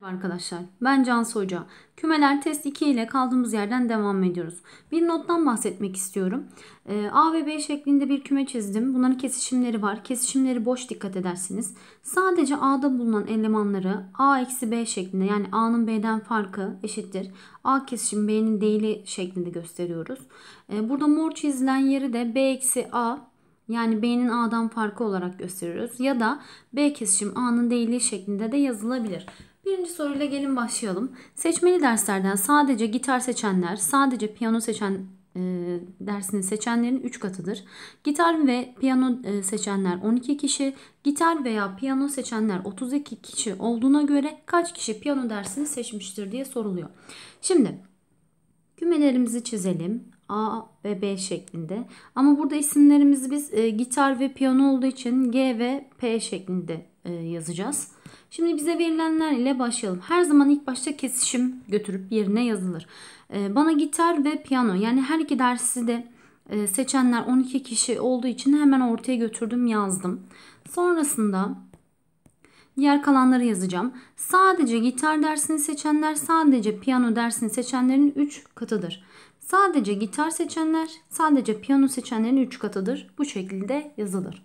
Arkadaşlar ben Cansu Hoca. Kümeler test 2 ile kaldığımız yerden devam ediyoruz. Bir nottan bahsetmek istiyorum. E, A ve B şeklinde bir küme çizdim. Bunların kesişimleri var. Kesişimleri boş dikkat edersiniz. Sadece A'da bulunan elemanları A eksi B şeklinde yani A'nın B'den farkı eşittir. A kesişim B'nin değili şeklinde gösteriyoruz. E, burada mor çizilen yeri de B eksi A yani B'nin A'dan farkı olarak gösteriyoruz. Ya da B kesişim A'nın değili şeklinde de yazılabilir. Birinci soruyla gelin başlayalım. Seçmeli derslerden sadece gitar seçenler, sadece piyano seçen e, dersini seçenlerin 3 katıdır. Gitar ve piyano e, seçenler 12 kişi, gitar veya piyano seçenler 32 kişi olduğuna göre kaç kişi piyano dersini seçmiştir diye soruluyor. Şimdi kümelerimizi çizelim. A ve B şeklinde. Ama burada isimlerimizi biz e, gitar ve piyano olduğu için G ve P şeklinde e, yazacağız. Şimdi bize verilenler ile başlayalım. Her zaman ilk başta kesişim götürüp yerine yazılır. Ee, bana gitar ve piyano yani her iki dersi de e, seçenler 12 kişi olduğu için hemen ortaya götürdüm yazdım. Sonrasında diğer kalanları yazacağım. Sadece gitar dersini seçenler sadece piyano dersini seçenlerin 3 katıdır. Sadece gitar seçenler sadece piyano seçenlerin 3 katıdır. Bu şekilde yazılır.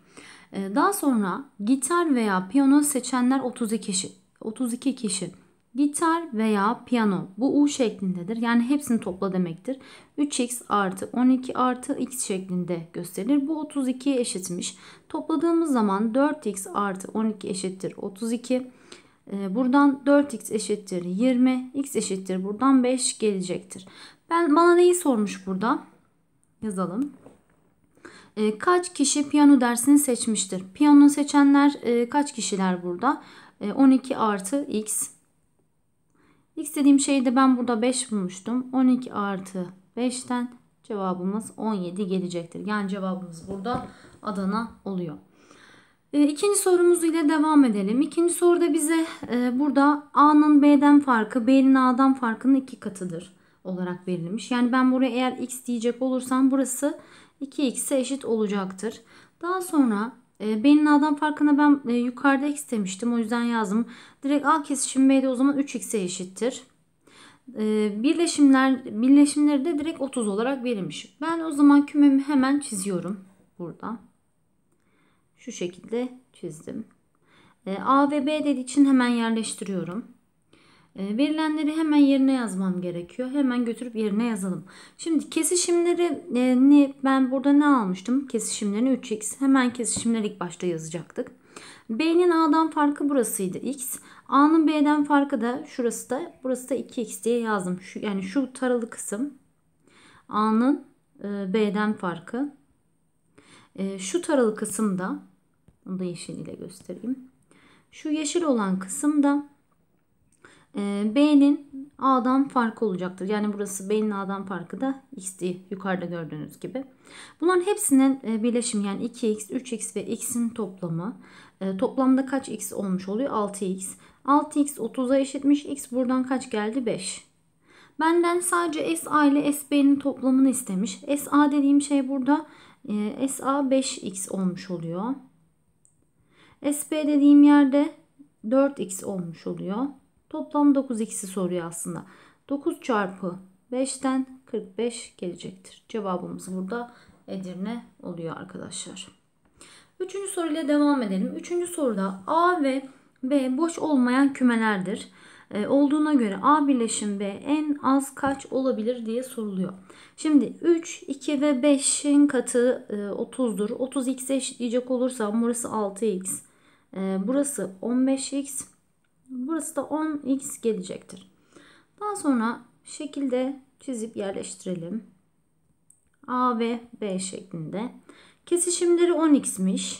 Ee, daha sonra gitar veya piyano seçenler 32 kişi. 32 kişi. Gitar veya piyano bu U şeklindedir. Yani hepsini topla demektir. 3x artı 12 artı x şeklinde gösterilir. Bu 32'ye eşitmiş. Topladığımız zaman 4x artı 12 eşittir 32. Ee, buradan 4x eşittir 20. x eşittir buradan 5 gelecektir. Ben bana neyi sormuş burada? Yazalım. E, kaç kişi piyano dersini seçmiştir? Piyano seçenler e, kaç kişiler burada? E, 12 artı x. X dediğim şeyi de ben burada 5 bulmuştum. 12 artı 5'ten cevabımız 17 gelecektir. Yani cevabımız burada Adana oluyor. İkinci e, ikinci sorumuz ile devam edelim. İkinci soruda bize e, burada A'nın B'den farkı, B'nin A'dan farkının iki katıdır olarak verilmiş. Yani ben buraya eğer X diyecek olursam burası 2x'e eşit olacaktır. Daha sonra e, B'nin A'dan farkına ben e, yukarıda x demiştim. O yüzden yazdım. Direkt A kesişim B'de o zaman 3x'e eşittir. E, birleşimler Birleşimleri de direkt 30 olarak verilmiş. Ben o zaman kümemi hemen çiziyorum. Burada. Şu şekilde çizdim. E, A ve B dediği için hemen yerleştiriyorum. Ee, verilenleri hemen yerine yazmam gerekiyor. Hemen götürüp yerine yazalım. Şimdi kesişimleri e, ben burada ne almıştım? Kesişimlerini 3x. Hemen kesişimleri ilk başta yazacaktık. B'nin A'dan farkı burasıydı x. A'nın B'den farkı da şurası da burası da 2x diye yazdım. Şu, yani şu taralı kısım A'nın e, B'den farkı. E, şu taralı kısım da bunu da yeşil ile göstereyim. Şu yeşil olan kısım da ee, B'nin A'dan farkı olacaktır. Yani burası B'nin A'dan farkı da X'di yukarıda gördüğünüz gibi. Bunların hepsinin e, birleşimi yani 2X, 3X ve X'in toplamı. E, toplamda kaç X olmuş oluyor? 6X. 6X 30'a eşitmiş. X buradan kaç geldi? 5. Benden sadece SA ile SB'nin toplamını istemiş. SA dediğim şey burada e, SA 5X olmuş oluyor. SB dediğim yerde 4X olmuş oluyor. Toplam 9x'i soruyor aslında. 9 çarpı 5'ten 45 gelecektir. Cevabımız burada Edirne oluyor arkadaşlar. Üçüncü soruyla devam edelim. Üçüncü soruda A ve B boş olmayan kümelerdir. E, olduğuna göre A birleşim B en az kaç olabilir diye soruluyor. Şimdi 3, 2 ve 5'in katı e, 30'dur. 30x'e eşitleyecek olursam burası 6x. E, burası 15x. Burası da 10x gelecektir. Daha sonra şekilde çizip yerleştirelim. A ve B şeklinde. Kesişimleri 10x'miş.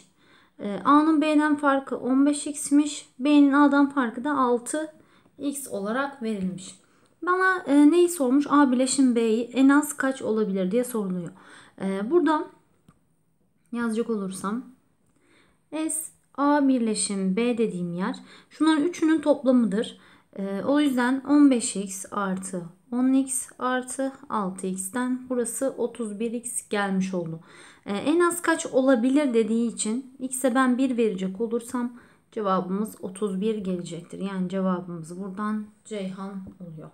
Ee, A'nın B'den farkı 15x'miş. B'nin A'dan farkı da 6x olarak verilmiş. Bana e, neyi sormuş? A bileşim B'yi en az kaç olabilir diye soruluyor. E, burada yazacak olursam S A birleşim B dediğim yer. Şunların üçünün toplamıdır. Ee, o yüzden 15x artı 10x artı 6x'ten burası 31x gelmiş oldu. Ee, en az kaç olabilir dediği için x'e ben 1 verecek olursam cevabımız 31 gelecektir. Yani cevabımız buradan Ceyhan oluyor.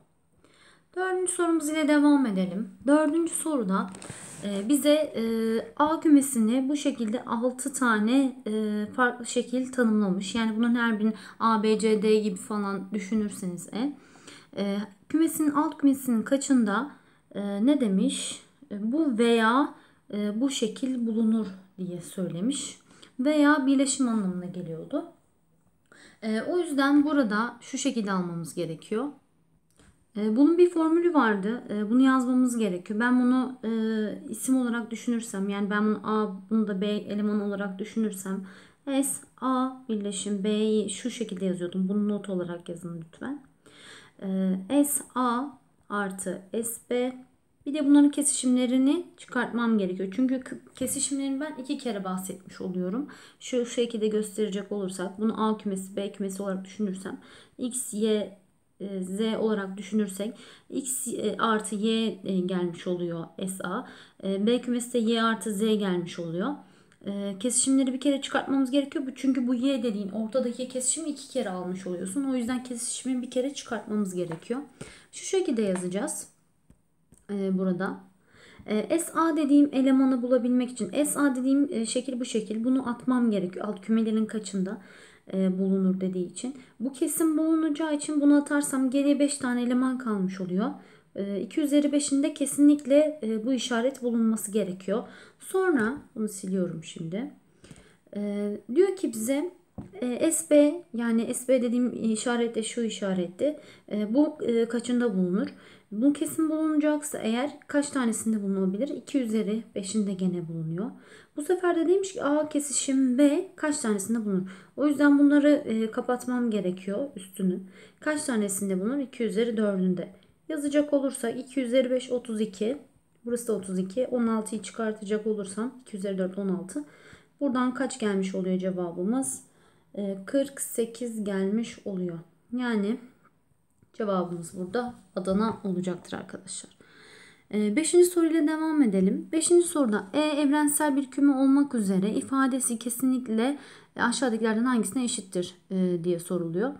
Dördüncü sorumuz ile devam edelim. Dördüncü soruda e, bize e, A kümesini bu şekilde 6 tane e, farklı şekil tanımlamış. Yani bunun her birinin A, B, C, D gibi falan düşünürseniz e. Kümesinin alt kümesinin kaçında ne demiş? Bu veya bu şekil bulunur diye söylemiş. Veya birleşim anlamına geliyordu. O yüzden burada şu şekilde almamız gerekiyor. Ee, bunun bir formülü vardı. Ee, bunu yazmamız gerekiyor. Ben bunu e, isim olarak düşünürsem yani ben bunu A bunu da B eleman olarak düşünürsem S A birleşim B'yi şu şekilde yazıyordum. Bunu not olarak yazın lütfen. E, S A artı S B bir de bunların kesişimlerini çıkartmam gerekiyor. Çünkü kesişimlerini ben iki kere bahsetmiş oluyorum. Şu şekilde gösterecek olursak bunu A kümesi B kümesi olarak düşünürsem X, Y, e, z olarak düşünürsek x e, artı y e, gelmiş oluyor SA. B kümesi de y artı z gelmiş oluyor. Kesişimleri bir kere çıkartmamız gerekiyor. Çünkü bu y dediğin ortadaki kesişimi iki kere almış oluyorsun. O yüzden kesişimi bir kere çıkartmamız gerekiyor. Şu şekilde yazacağız. Burada. SA dediğim elemanı bulabilmek için SA dediğim şekil bu şekil. Bunu atmam gerekiyor. Alt kümelerin kaçında. E, bulunur dediği için. Bu kesim bulunacağı için bunu atarsam geriye 5 tane eleman kalmış oluyor. 2 e, üzeri 5'inde kesinlikle e, bu işaret bulunması gerekiyor. Sonra bunu siliyorum şimdi. Diyor ki bize SB yani SB dediğim işaret şu işaretti. Bu kaçında bulunur? Bu kesin bulunacaksa eğer kaç tanesinde bulunabilir? 2 üzeri 5'inde gene bulunuyor. Bu sefer de demiş ki A kesişim B kaç tanesinde bulunur? O yüzden bunları e, kapatmam gerekiyor üstünü. Kaç tanesinde bulunur? 2 üzeri 4'ünde. Yazacak olursa 2 üzeri 5 32. Burası da 32. 16'yı çıkartacak olursam 2 üzeri 4 16. Buradan kaç gelmiş oluyor cevabımız? E, 48 gelmiş oluyor. Yani Cevabımız burada Adana olacaktır arkadaşlar. Ee, beşinci soruyla devam edelim. Beşinci soruda E evrensel bir küme olmak üzere ifadesi kesinlikle aşağıdakilerden hangisine eşittir ee, diye soruluyor.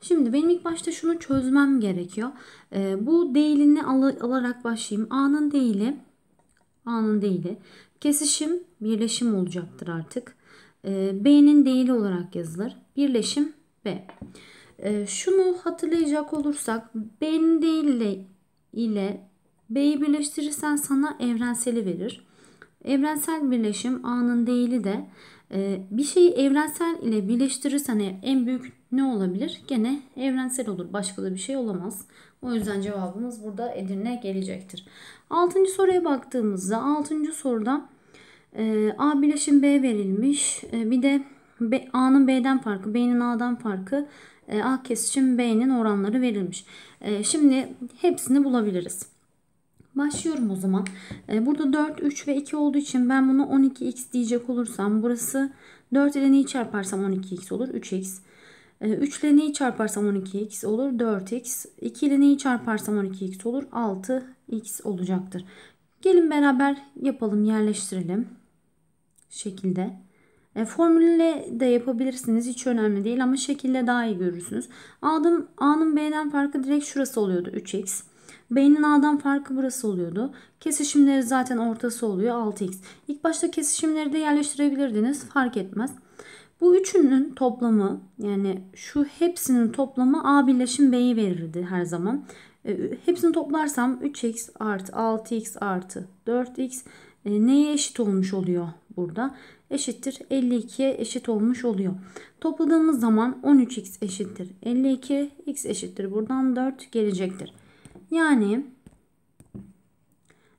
Şimdi benim ilk başta şunu çözmem gerekiyor. Ee, bu değilini alarak başlayayım. A'nın değili A'nın değili kesişim birleşim olacaktır artık. B'nin değili olarak yazılır. Birleşim B. E, şunu hatırlayacak olursak ben değil ile B'yi birleştirirsen sana evrenseli verir. Evrensel birleşim A'nın değili de e, bir şeyi evrensel ile birleştirirsen en büyük ne olabilir? Gene evrensel olur. Başka da bir şey olamaz. O yüzden cevabımız burada Edirne gelecektir. Altıncı soruya baktığımızda altıncı soruda e, A birleşim B verilmiş. E, bir de B, A'nın B'den farkı, B'nin A'dan farkı e, A kesişim B'nin oranları verilmiş. E, şimdi hepsini bulabiliriz. Başlıyorum o zaman. E, burada 4, 3 ve 2 olduğu için ben bunu 12x diyecek olursam burası 4 ile neyi çarparsam 12x olur? 3x. 3 e, ile neyi çarparsam 12x olur? 4x. 2 ile neyi çarparsam 12x olur? 6x olacaktır. Gelin beraber yapalım, yerleştirelim. Şekilde. E, formülle de yapabilirsiniz. Hiç önemli değil ama şekilde daha iyi görürsünüz. Adım, A'nın B'den farkı direkt şurası oluyordu 3x. B'nin A'dan farkı burası oluyordu. Kesişimleri zaten ortası oluyor 6x. İlk başta kesişimleri de yerleştirebilirdiniz. Fark etmez. Bu üçünün toplamı yani şu hepsinin toplamı A birleşim B'yi verirdi her zaman. E, hepsini toplarsam 3x artı 6x artı 4x e, neye eşit olmuş oluyor burada? eşittir 52'ye eşit olmuş oluyor. Topladığımız zaman 13x eşittir 52 x eşittir buradan 4 gelecektir. Yani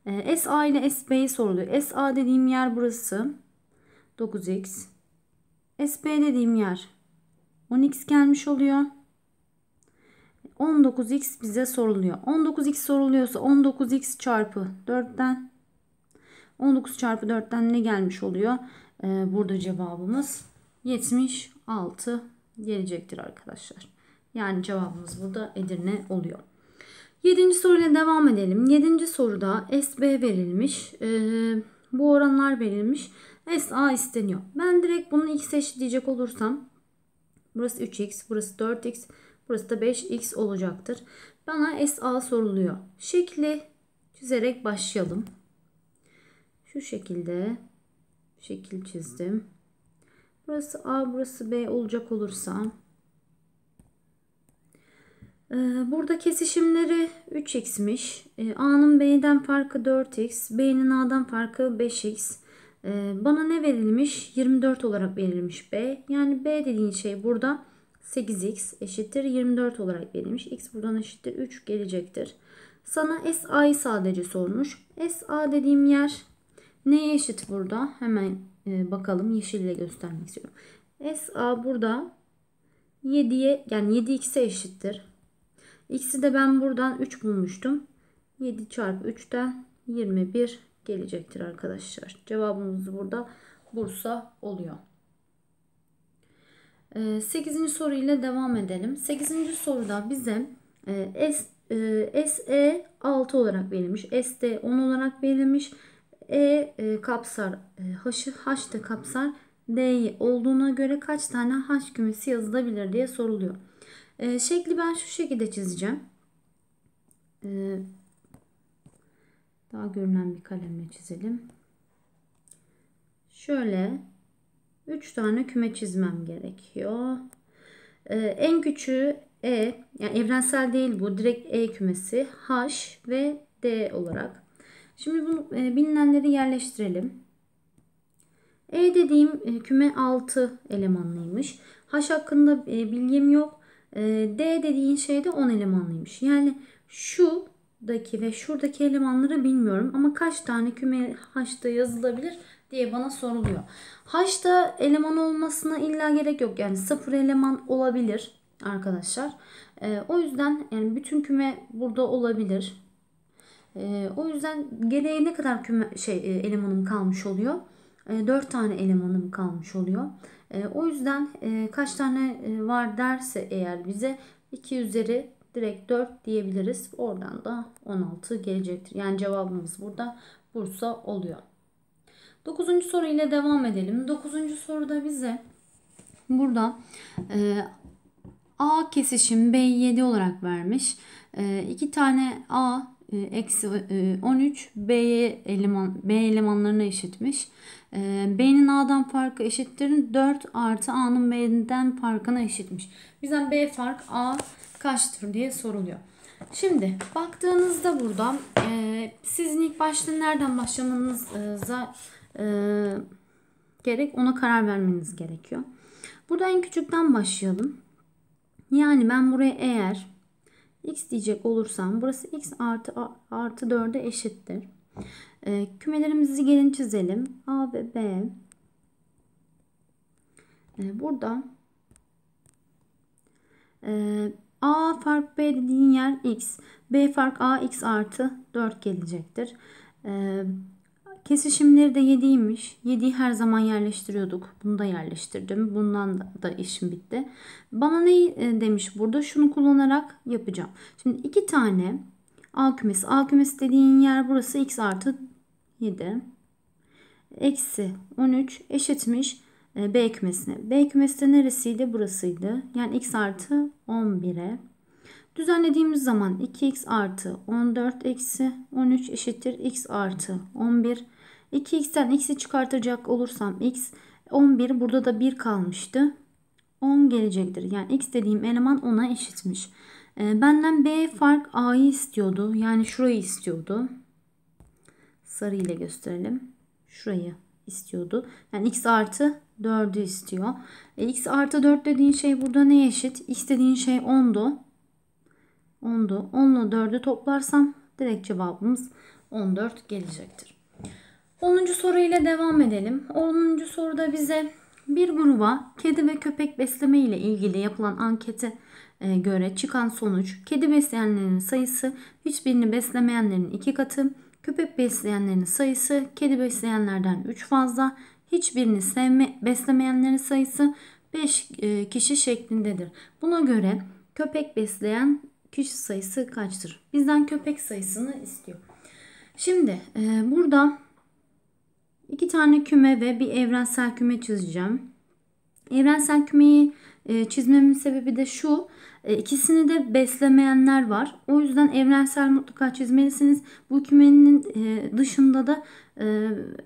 e, SA ile SB'yi soruluyor. SA dediğim yer burası 9x. SB dediğim yer 10x gelmiş oluyor. 19x bize soruluyor. 19x soruluyorsa 19x çarpı 4'ten 19 çarpı 4'ten ne gelmiş oluyor? Ee, burada cevabımız 76 gelecektir arkadaşlar. Yani cevabımız burada Edirne oluyor. Yedinci soruyla devam edelim. Yedinci soruda SB verilmiş. Ee, bu oranlar verilmiş. SA isteniyor. Ben direkt bunun x diyecek olursam burası 3x, burası 4x, burası da 5x olacaktır. Bana SA soruluyor. Şekli çizerek başlayalım. Şu şekilde şekil çizdim. Burası A, burası B olacak olursa ee, Burada kesişimleri 3x'miş. Ee, A'nın B'den farkı 4x. B'nin A'dan farkı 5x. Ee, bana ne verilmiş? 24 olarak verilmiş B. Yani B dediğin şey burada 8x eşittir 24 olarak verilmiş. X buradan eşittir 3 gelecektir. Sana SA'yı sadece sormuş. SA dediğim yer Neye eşit burada? Hemen e, bakalım yeşille göstermek istiyorum. SA burada 7'ye yani 7 x'e eşittir. X'i de ben buradan 3 bulmuştum. 7 çarpı 3'ten 21 gelecektir arkadaşlar. Cevabımız burada Bursa oluyor. 8. soru ile devam edelim. 8. soruda bize e, S, E 6 e olarak verilmiş. SD 10 olarak verilmiş. E, e, kapsar e, H'ı H de kapsar D'yi olduğuna göre kaç tane H kümesi yazılabilir diye soruluyor. E, şekli ben şu şekilde çizeceğim. E, daha görünen bir kalemle çizelim. Şöyle 3 tane küme çizmem gerekiyor. E, en küçüğü E, yani evrensel değil bu direkt E kümesi H ve D olarak Şimdi bunu e, bilinenleri yerleştirelim. E dediğim e, küme 6 elemanlıymış. H hakkında e, bilgim yok. E, D dediğin şey de 10 elemanlıymış. Yani şu daki ve şuradaki elemanları bilmiyorum ama kaç tane küme H'da yazılabilir diye bana soruluyor. H'da eleman olmasına illa gerek yok. Yani sıfır eleman olabilir arkadaşlar. E, o yüzden yani bütün küme burada olabilir. Ee, o yüzden geriye ne kadar küme, şey e, elemanım kalmış oluyor? E, ee, 4 tane elemanım kalmış oluyor. Ee, o yüzden e, kaç tane e, var derse eğer bize 2 üzeri direkt 4 diyebiliriz. Oradan da 16 gelecektir. Yani cevabımız burada Bursa oluyor. 9. soru ile devam edelim. 9. soruda bize burada e, A kesişim B7 olarak vermiş. E, tane A e, eksi 13 e, B'ye eleman, B elemanlarına eşitmiş. E, B'nin A'dan farkı eşittirin 4 artı A'nın B'den farkına eşitmiş. Bizden B fark A kaçtır diye soruluyor. Şimdi baktığınızda burada e, sizin ilk başta nereden başlamanıza e, gerek ona karar vermeniz gerekiyor. Burada en küçükten başlayalım. Yani ben buraya eğer x diyecek olursam burası x artı artı 4'e eşittir. E, kümelerimizi gelin çizelim. A ve B. E, burada e, A fark B dediğin yer x. B fark A x artı 4 gelecektir. E, Kesişimleri de yediymiş, yediği her zaman yerleştiriyorduk. Bunu da yerleştirdim. Bundan da işim bitti. Bana ne e, demiş burada? Şunu kullanarak yapacağım. Şimdi iki tane A kümesi. A kümesi dediğin yer burası x artı 7. Eksi 13 eşitmiş e, B kümesine. B kümesi de neresiydi? Burasıydı. Yani x artı 11'e. Düzenlediğimiz zaman 2x artı 14 eksi 13 eşittir x artı 11. 2x'ten x'i çıkartacak olursam x 11 burada da 1 kalmıştı. 10 gelecektir. Yani x dediğim eleman ona eşitmiş. E, benden b fark a'yı istiyordu. Yani şurayı istiyordu. Sarı ile gösterelim. Şurayı istiyordu. Yani x artı 4'ü istiyor. E, x artı 4 dediğin şey burada ne eşit? x dediğin şey 10'du. 10'du. 10 ile 4'ü toplarsam direkt cevabımız 14 gelecektir. 10. soru ile devam edelim. 10. soruda bize bir gruba kedi ve köpek besleme ile ilgili yapılan ankete e, göre çıkan sonuç kedi besleyenlerin sayısı hiçbirini beslemeyenlerin iki katı, köpek besleyenlerin sayısı kedi besleyenlerden 3 fazla, hiçbirini sevme, beslemeyenlerin sayısı 5 e, kişi şeklindedir. Buna göre köpek besleyen kişi sayısı kaçtır? Bizden köpek sayısını istiyor. Şimdi e, burada İki tane küme ve bir evrensel küme çizeceğim. Evrensel kümeyi e, çizmemin sebebi de şu. E, ikisini de beslemeyenler var. O yüzden evrensel mutlaka çizmelisiniz. Bu kümenin e, dışında da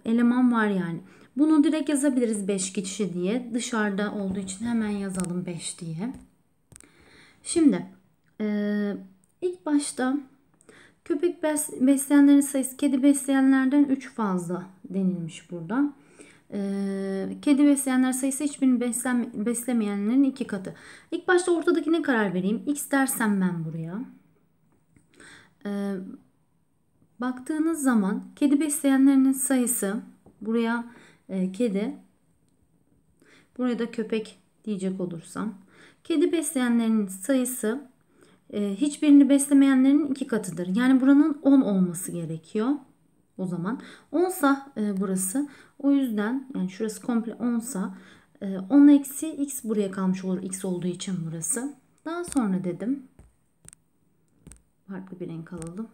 eleman var yani. Bunu direkt yazabiliriz 5 kişi diye. Dışarıda olduğu için hemen yazalım 5 diye. Şimdi ilk başta Köpek besleyenlerin sayısı kedi besleyenlerden 3 fazla denilmiş burada. Ee, kedi besleyenler sayısı hiçbirini beslen, beslemeyenlerin iki katı. İlk başta ortadakine karar vereyim. X dersem ben buraya. Ee, baktığınız zaman kedi besleyenlerin sayısı buraya e, kedi buraya da köpek diyecek olursam. Kedi besleyenlerin sayısı ee, hiçbirini beslemeyenlerin iki katıdır. Yani buranın 10 olması gerekiyor. O zaman 10 sa e, burası. O yüzden yani şurası komple 10 sa 10 eksi x buraya kalmış olur. x olduğu için burası. Daha sonra dedim. Farklı bir renk alalım.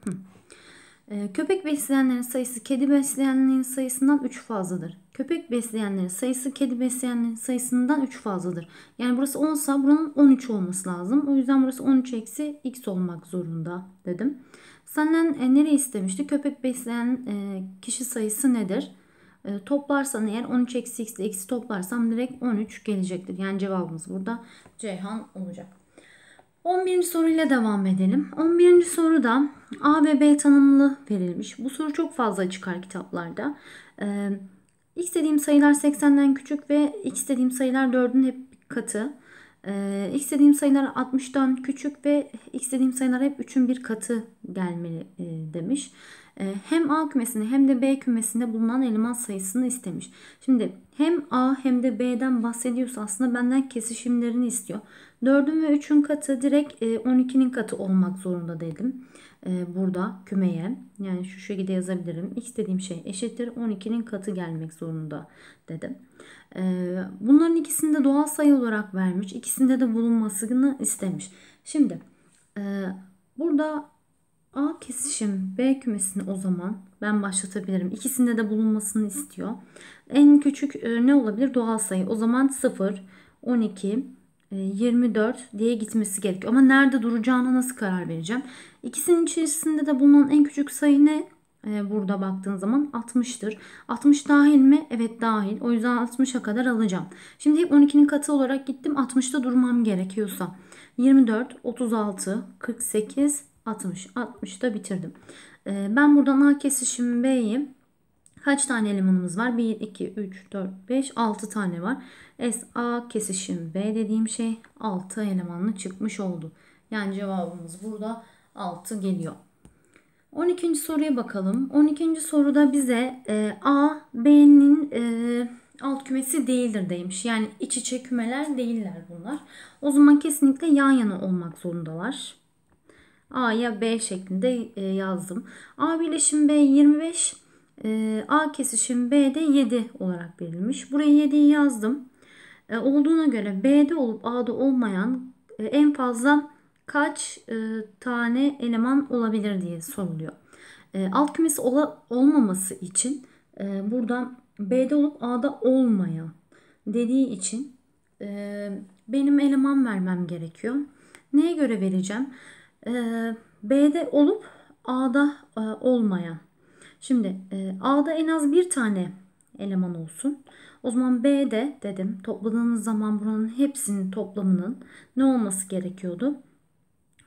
E, köpek besleyenlerin sayısı kedi besleyenlerin sayısından 3 fazladır. Köpek besleyenlerin sayısı kedi besleyenlerin sayısından 3 fazladır. Yani burası 10 sa buranın 13 olması lazım. O yüzden burası 13 eksi x olmak zorunda dedim. Senden e, nereye istemişti? Köpek besleyen e, kişi sayısı nedir? E, toplarsan eğer 13 eksi x ile eksi toplarsam direkt 13 gelecektir. Yani cevabımız burada Ceyhan olacak. 11. soruyla devam edelim. 11. soruda A ve B tanımlı verilmiş. Bu soru çok fazla çıkar kitaplarda. Ee, x dediğim sayılar 80'den küçük ve x dediğim sayılar 4'ün hep katı. Ee, x dediğim sayılar 60'dan küçük ve x dediğim sayılar hep 3'ün bir katı gelmeli e, demiş. E, hem A kümesinde hem de B kümesinde bulunan eleman sayısını istemiş. Şimdi hem A hem de B'den bahsediyorsa aslında benden kesişimlerini istiyor. 4'ün ve 3'ün katı direkt e, 12'nin katı olmak zorunda dedim. E, burada kümeye yani şu şekilde yazabilirim. X şey eşittir 12'nin katı gelmek zorunda dedim. E, bunların ikisini de doğal sayı olarak vermiş. İkisinde de bulunmasını istemiş. Şimdi e, burada A kesişim B kümesini o zaman ben başlatabilirim. İkisinde de bulunmasını istiyor. En küçük ne olabilir? Doğal sayı. O zaman 0, 12, 24 e, diye gitmesi gerekiyor. Ama nerede duracağına nasıl karar vereceğim? İkisinin içerisinde de bulunan en küçük sayı ne? E, burada baktığın zaman 60'tır. 60 dahil mi? Evet dahil. O yüzden 60'a kadar alacağım. Şimdi hep 12'nin katı olarak gittim. 60'ta durmam gerekiyorsa. 24, 36, 48, 60. 60'da bitirdim. E, ben buradan A kesişim B'yi Kaç tane elemanımız var? 1, 2, 3, 4, 5, 6 tane var. S A kesişim B dediğim şey 6 elemanlı çıkmış oldu. Yani cevabımız burada 6 geliyor. 12. soruya bakalım. 12. soruda bize e, A, B'nin e, alt kümesi değildir demiş. Yani iç içe kümeler değiller bunlar. O zaman kesinlikle yan yana olmak zorundalar. A ya B şeklinde e, yazdım. A birleşim B 25, ee, A kesişim B'de 7 olarak verilmiş. Buraya 7'yi yazdım. Ee, olduğuna göre B'de olup A'da olmayan e, en fazla kaç e, tane eleman olabilir diye soruluyor. E, alt kümesi olmaması için e, burada B'de olup A'da olmayan dediği için e, benim eleman vermem gerekiyor. Neye göre vereceğim? E, B'de olup A'da e, olmayan Şimdi e, A'da en az bir tane eleman olsun. O zaman B'de dedim topladığınız zaman buranın hepsinin toplamının ne olması gerekiyordu?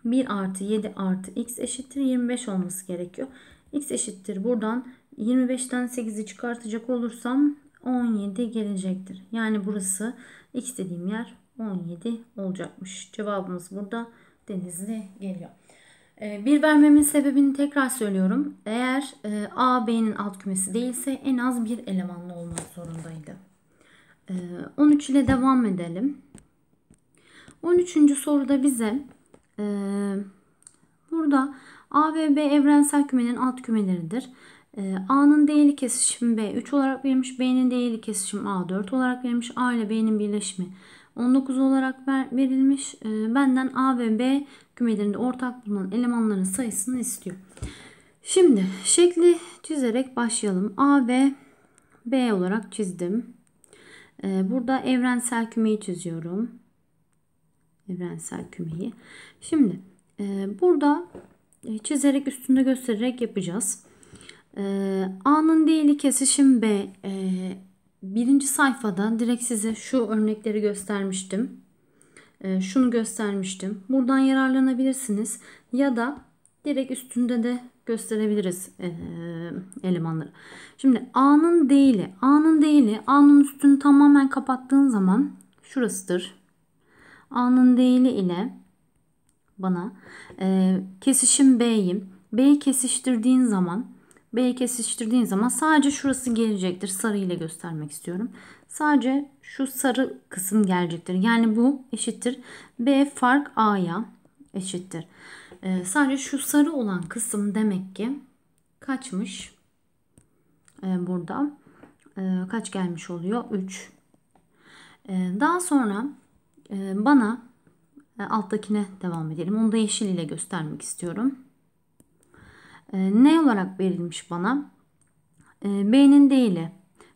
1 artı 7 artı x eşittir 25 olması gerekiyor. x eşittir buradan 25'ten 8'i çıkartacak olursam 17 gelecektir. Yani burası x dediğim yer 17 olacakmış. Cevabımız burada denizli geliyor. Ee, bir vermemin sebebini tekrar söylüyorum. Eğer e, A, B'nin alt kümesi değilse en az bir elemanlı olmak zorundaydı. 13 ee, ile devam edelim. 13. soruda bize e, burada A ve B evrensel kümenin alt kümeleridir. Ee, A'nın değerli kesişimi B 3 olarak verilmiş. B'nin değerli kesişimi A 4 olarak verilmiş. A ile B'nin birleşimi 19 olarak verilmiş. Benden A ve B kümelerinde ortak bulunan elemanların sayısını istiyor. Şimdi şekli çizerek başlayalım. A ve B olarak çizdim. Ee, burada evrensel kümeyi çiziyorum. Evrensel kümeyi. Şimdi e, burada e, çizerek üstünde göstererek yapacağız. Ee, A'nın değili kesişim B. E, birinci sayfada direkt size şu örnekleri göstermiştim. E, şunu göstermiştim. Buradan yararlanabilirsiniz. Ya da direkt üstünde de gösterebiliriz e, elemanları. Şimdi A'nın değili. A'nın değili A'nın üstünü tamamen kapattığın zaman şurasıdır. A'nın değili ile bana e, kesişim B'yim. B'yi kesiştirdiğin zaman B'yi kesiştirdiğin zaman sadece şurası gelecektir. Sarı ile göstermek istiyorum. Sadece şu sarı kısım gelecektir. Yani bu eşittir. B fark A'ya eşittir. Ee, sadece şu sarı olan kısım demek ki kaçmış? Ee, burada ee, kaç gelmiş oluyor? 3. Ee, daha sonra e, bana e, alttakine devam edelim. Onu da yeşil ile göstermek istiyorum. Ee, ne olarak verilmiş bana? Ee, beynin değili.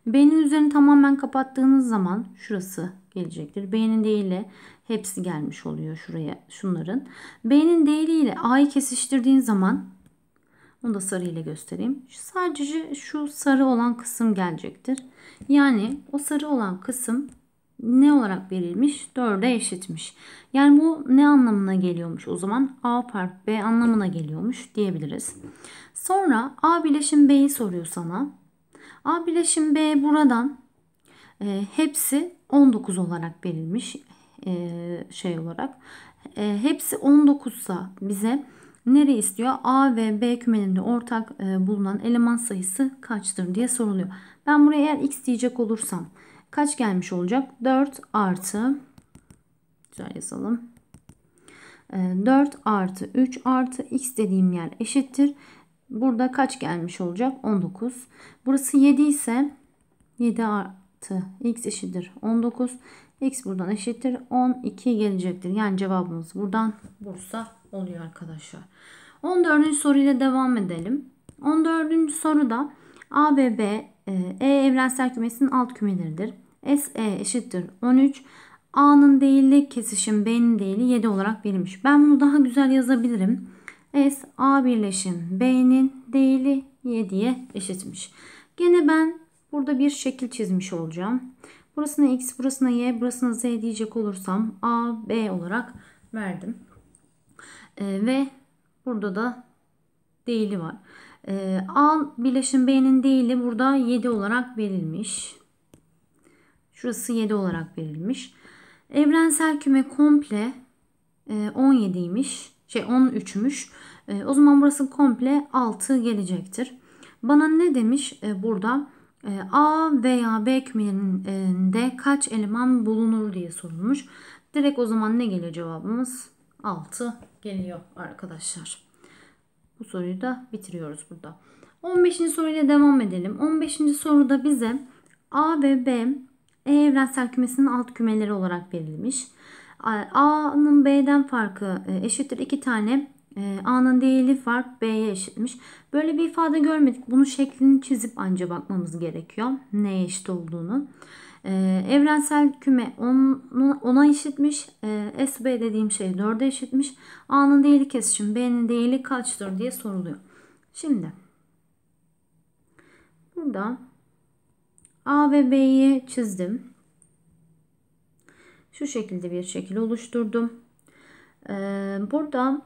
beynin üzerini tamamen kapattığınız zaman şurası gelecektir. beynin değili hepsi gelmiş oluyor şuraya şunların. B'nin değiliyle A'yı kesiştirdiğin zaman onu da sarı ile göstereyim. Sadece şu sarı olan kısım gelecektir. Yani o sarı olan kısım ne olarak verilmiş? 4'e eşitmiş. Yani bu ne anlamına geliyormuş o zaman? A part B anlamına geliyormuş diyebiliriz. Sonra A bileşim B'yi soruyor sana. A bileşim B buradan e, hepsi 19 olarak verilmiş e, şey olarak. E, hepsi 19 sa bize Nere istiyor? A ve B kümelerinde ortak e, bulunan eleman sayısı kaçtır diye soruluyor. Ben buraya eğer x diyecek olursam kaç gelmiş olacak? 4 artı güzel yazalım. 4 ee, artı 3 artı x dediğim yer eşittir. Burada kaç gelmiş olacak? 19. Burası 7 ise 7 artı x eşittir 19. x buradan eşittir 12 gelecektir. Yani cevabımız buradan Bursa oluyor arkadaşlar. 14. soruyla devam edelim. 14. soruda A ve B e, e evrensel kümesinin alt kümeleridir. SE eşittir 13. A'nın değili kesişim B'nin değili 7 olarak verilmiş. Ben bunu daha güzel yazabilirim. S A birleşim B'nin değili 7'ye eşitmiş. Gene ben burada bir şekil çizmiş olacağım. Burasına X, burasına Y, burasına Z diyecek olursam A, B olarak verdim. Ee, ve burada da değili var. E, ee, A birleşim B'nin değili burada 7 olarak verilmiş. Şurası 7 olarak verilmiş. Evrensel küme komple 17 e, 17'ymiş. Şey 13'müş. E, o zaman burası komple 6 gelecektir. Bana ne demiş e, burada? A veya B kümelerinde kaç eleman bulunur diye sorulmuş. Direkt o zaman ne geliyor cevabımız? 6 geliyor arkadaşlar. Bu soruyu da bitiriyoruz burada. 15. soruyla devam edelim. 15. soruda bize A ve B E evrensel kümesinin alt kümeleri olarak verilmiş. A'nın B'den farkı e, eşittir 2 tane e, A'nın değeri fark B'ye eşitmiş. Böyle bir ifade görmedik. Bunun şeklini çizip anca bakmamız gerekiyor. Neye eşit olduğunu. Ee, evrensel küme onu ona eşitmiş. E, ee, SB dediğim şey 4'e eşitmiş. A'nın değili kesişim B'nin değili kaçtır diye soruluyor. Şimdi burada A ve B'yi çizdim. Şu şekilde bir şekil oluşturdum. E, burada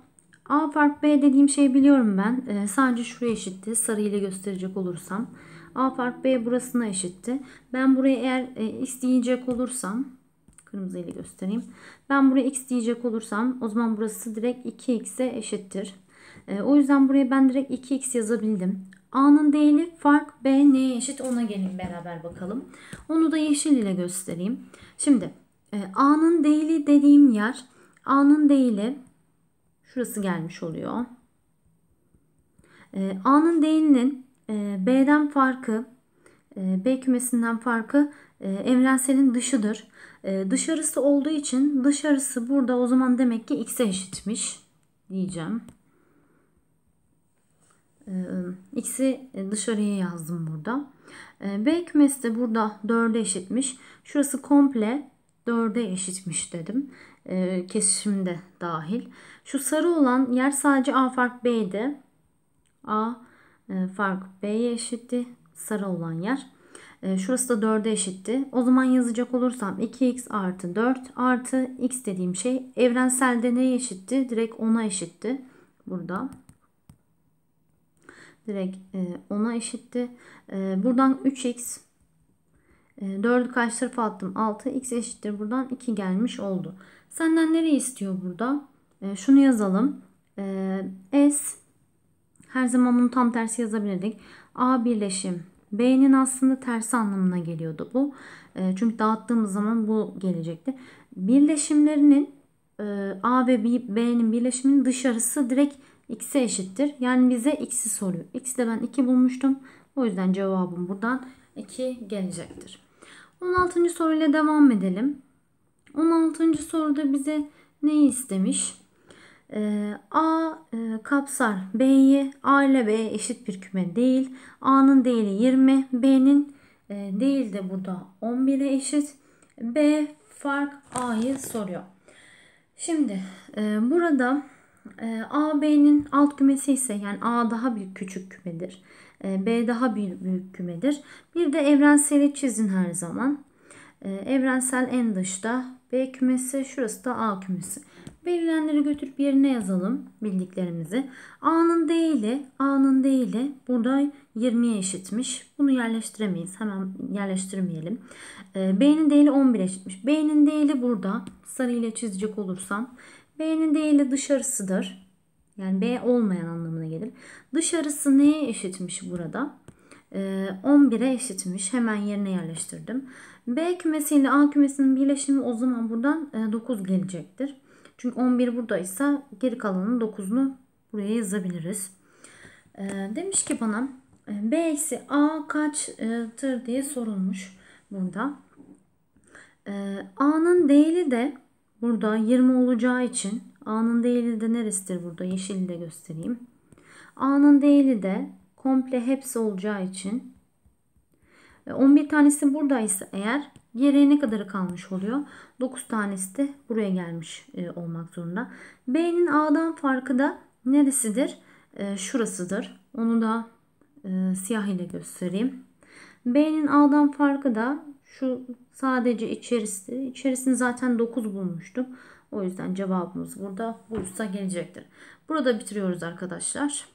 A fark B dediğim şeyi biliyorum ben. E, sadece şuraya eşitti. Sarı ile gösterecek olursam. A fark B burasına eşitti. Ben buraya eğer e, x diyecek olursam kırmızı ile göstereyim. Ben buraya x diyecek olursam o zaman burası direkt 2x'e eşittir. E, o yüzden buraya ben direkt 2x yazabildim. A'nın değeri fark B neye eşit ona gelin beraber bakalım. Onu da yeşil ile göstereyim. Şimdi e, A'nın değeri dediğim yer A'nın değeri şurası gelmiş oluyor. E, A'nın değilinin ee, B'den farkı, e, B kümesinden farkı e, evrenselin dışıdır. E, dışarısı olduğu için dışarısı burada o zaman demek ki x'e eşitmiş diyeceğim. Ee, x'i dışarıya yazdım burada. Ee, B kümesi de burada 4'e eşitmiş. Şurası komple 4'e eşitmiş dedim. Kesişimde dahil. Şu sarı olan yer sadece A fark B'de. A ee, fark B'ye eşitti. Sarı olan yer. Ee, şurası da 4'e eşitti. O zaman yazacak olursam 2x artı 4 artı x dediğim şey evrenselde neye eşitti? Direkt 10'a eşitti. Burada direkt 10'a e, eşitti. E, buradan 3x 4'ü karşı tarafa attım. 6 x eşittir. Buradan 2 gelmiş oldu. Senden nereyi istiyor burada? E, şunu yazalım. S her zaman bunu tam tersi yazabilirdik. A birleşim B'nin aslında tersi anlamına geliyordu bu. E, çünkü dağıttığımız zaman bu gelecekti. Birleşimlerinin e, A ve B'nin birleşiminin dışarısı direkt X'e eşittir. Yani bize X'i soruyor. X'i de ben 2 bulmuştum. O yüzden cevabım buradan 2 gelecektir. 16. soruyla devam edelim. 16. soruda bize neyi istemiş? Ee, A e, kapsar B'yi A ile B eşit bir küme değil. A'nın değeri 20. B'nin e, değil de burada 11'e eşit. B fark A'yı soruyor. Şimdi e, burada A B'nin alt kümesi ise yani A daha büyük küçük kümedir. B daha büyük, büyük kümedir. Bir de evrenseli çizin her zaman. Evrensel en dışta B kümesi şurası da A kümesi. Verilenleri götürüp yerine yazalım bildiklerimizi. A'nın değili, A'nın değili burada 20'ye eşitmiş. Bunu yerleştiremeyiz. Hemen yerleştirmeyelim. Ee, B'nin değili 11 eşitmiş. B'nin değili burada. sarıyla çizecek olursam. B'nin değili dışarısıdır. Yani B olmayan anlamına gelir. Dışarısı neye eşitmiş burada? 11'e ee, eşitmiş. Hemen yerine yerleştirdim. B kümesiyle A kümesinin birleşimi o zaman buradan 9 e, gelecektir. Çünkü 11 buradaysa geri kalanın 9'unu buraya yazabiliriz. E, demiş ki bana e, B eksi A kaçtır e, diye sorulmuş burada. E, A'nın değeri de burada 20 olacağı için A'nın değeri de neresidir burada? Yeşili de göstereyim. A'nın değeri de komple hepsi olacağı için 11 e, tanesi buradaysa eğer geriye ne kadarı kalmış oluyor? 9 tanesi de buraya gelmiş e, olmak zorunda. B'nin A'dan farkı da neresidir? E, şurasıdır. Onu da siyah ile göstereyim. B'nin A'dan farkı da şu sadece içerisi. İçerisini zaten 9 bulmuştum. O yüzden cevabımız burada bu buysa gelecektir. Burada bitiriyoruz arkadaşlar.